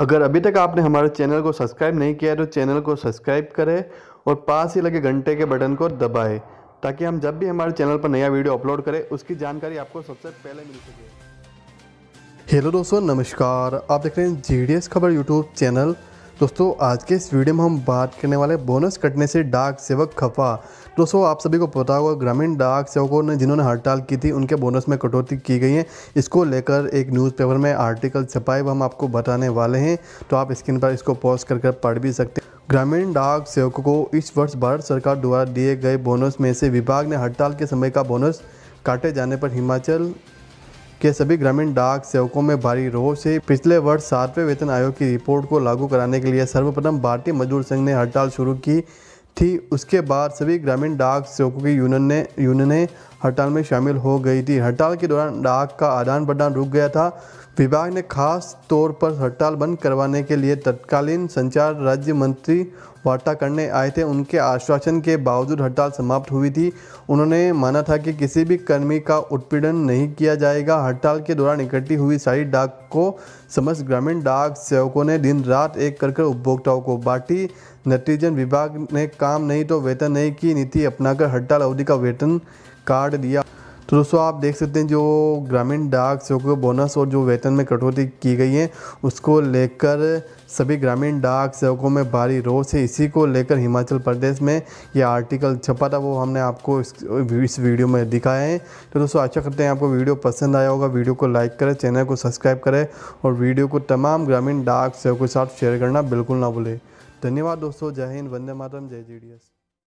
अगर अभी तक आपने हमारे चैनल को सब्सक्राइब नहीं किया है तो चैनल को सब्सक्राइब करें और पास ही लगे घंटे के बटन को दबाएं ताकि हम जब भी हमारे चैनल पर नया वीडियो अपलोड करें उसकी जानकारी आपको सबसे पहले मिल सके हेलो दोस्तों नमस्कार आप देख रहे हैं जी खबर यूट्यूब चैनल दोस्तों आज के इस वीडियो में हम बात करने वाले बोनस कटने से डाक सेवक खफा दोस्तों आप सभी को पता होगा ग्रामीण डाक सेवकों ने जिन्होंने हड़ताल की थी उनके बोनस में कटौती की गई है इसको लेकर एक न्यूज़पेपर में आर्टिकल छपाए हम आपको बताने वाले हैं तो आप स्क्रीन पर इसको पॉज कर कर पढ़ भी सकते हैं ग्रामीण डाक सेवकों को इस वर्ष भारत सरकार द्वारा दिए गए बोनस में से विभाग ने हड़ताल के समय का बोनस काटे जाने पर हिमाचल के सभी ग्रामीण डाक सेवकों में भारी रोह से पिछले वर्ष सातवें वेतन आयोग की रिपोर्ट को लागू कराने के लिए सर्वप्रथम भारतीय मजदूर संघ ने हड़ताल शुरू की थी उसके बाद सभी ग्रामीण डाक सेवकों की यूनियन ने यूनियन हड़ताल में शामिल हो गई थी हड़ताल के दौरान डाक का आदान प्रदान रुक गया था विभाग ने खास तौर पर हड़ताल बंद करवाने के लिए तत्कालीन संचार राज्य मंत्री वार्ता करने आए थे उनके आश्वासन के बावजूद हड़ताल समाप्त हुई थी उन्होंने माना था कि किसी भी कर्मी का उत्पीड़न नहीं किया जाएगा हड़ताल के दौरान इकट्ठी हुई सारी डाक को समस्त ग्रामीण डाक सेवकों ने दिन रात एक कर कर उपभोक्ताओं को बांटी नतीजन विभाग ने काम नहीं तो वेतन नहीं की नीति अपनाकर हड़ताल अवधि का वेतन काट दिया तो दोस्तों आप देख सकते हैं जो ग्रामीण डाक सेवकों के बोनस और जो वेतन में कटौती की गई है उसको लेकर सभी ग्रामीण डाक सेवकों में भारी रोष है इसी को लेकर हिमाचल प्रदेश में ये आर्टिकल छपा था वो हमने आपको इस, वीडियो में दिखाया है तो दोस्तों आशा करते हैं आपको वीडियो पसंद आया होगा वीडियो को लाइक करें चैनल को सब्सक्राइब करें और वीडियो को तमाम ग्रामीण डाक सेवकों के साथ शेयर करना बिल्कुल ना भूलें धन्यवाद दोस्तों जय हिंद वंदे मातरम जय जी